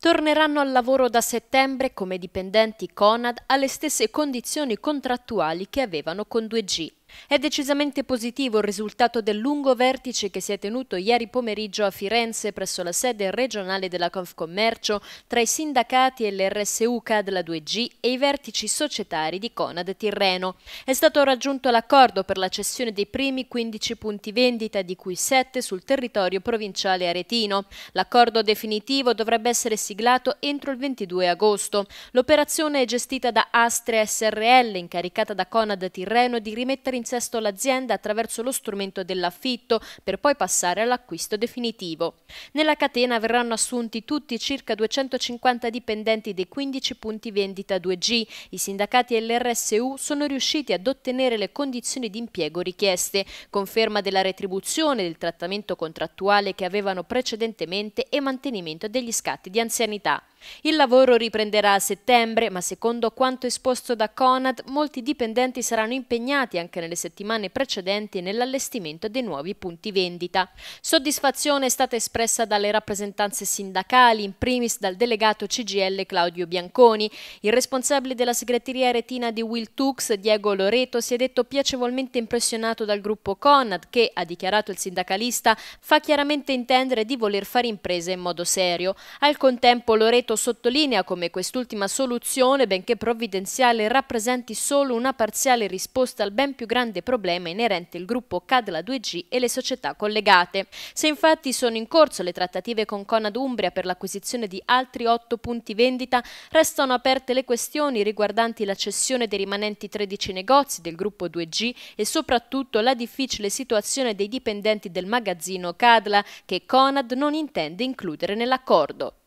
torneranno al lavoro da settembre come dipendenti Conad alle stesse condizioni contrattuali che avevano con 2G. È decisamente positivo il risultato del lungo vertice che si è tenuto ieri pomeriggio a Firenze presso la sede regionale della Confcommercio tra i sindacati e l'RSU CAD la 2G e i vertici societari di Conad Tirreno. È stato raggiunto l'accordo per la cessione dei primi 15 punti vendita di cui 7 sul territorio provinciale aretino. L'accordo definitivo dovrebbe essere siglato entro il 22 agosto. L'operazione è gestita da Astre SRL incaricata da Conad Tirreno di rimettere in in sesto l'azienda attraverso lo strumento dell'affitto, per poi passare all'acquisto definitivo. Nella catena verranno assunti tutti i circa 250 dipendenti dei 15 punti vendita 2G. I sindacati e l'RSU sono riusciti ad ottenere le condizioni di impiego richieste, conferma della retribuzione, del trattamento contrattuale che avevano precedentemente e mantenimento degli scatti di anzianità. Il lavoro riprenderà a settembre, ma secondo quanto esposto da Conad, molti dipendenti saranno impegnati anche nelle settimane precedenti nell'allestimento dei nuovi punti vendita. Soddisfazione è stata espressa dalle rappresentanze sindacali, in primis dal delegato CGL Claudio Bianconi. Il responsabile della segreteria retina di Will Tux, Diego Loreto, si è detto piacevolmente impressionato dal gruppo Conad che, ha dichiarato il sindacalista, fa chiaramente intendere di voler fare impresa in modo serio. Al contempo Loreto Merito sottolinea come quest'ultima soluzione, benché provvidenziale, rappresenti solo una parziale risposta al ben più grande problema inerente il gruppo Cadla 2G e le società collegate. Se infatti sono in corso le trattative con Conad Umbria per l'acquisizione di altri otto punti vendita, restano aperte le questioni riguardanti la cessione dei rimanenti 13 negozi del gruppo 2G e soprattutto la difficile situazione dei dipendenti del magazzino Cadla che Conad non intende includere nell'accordo.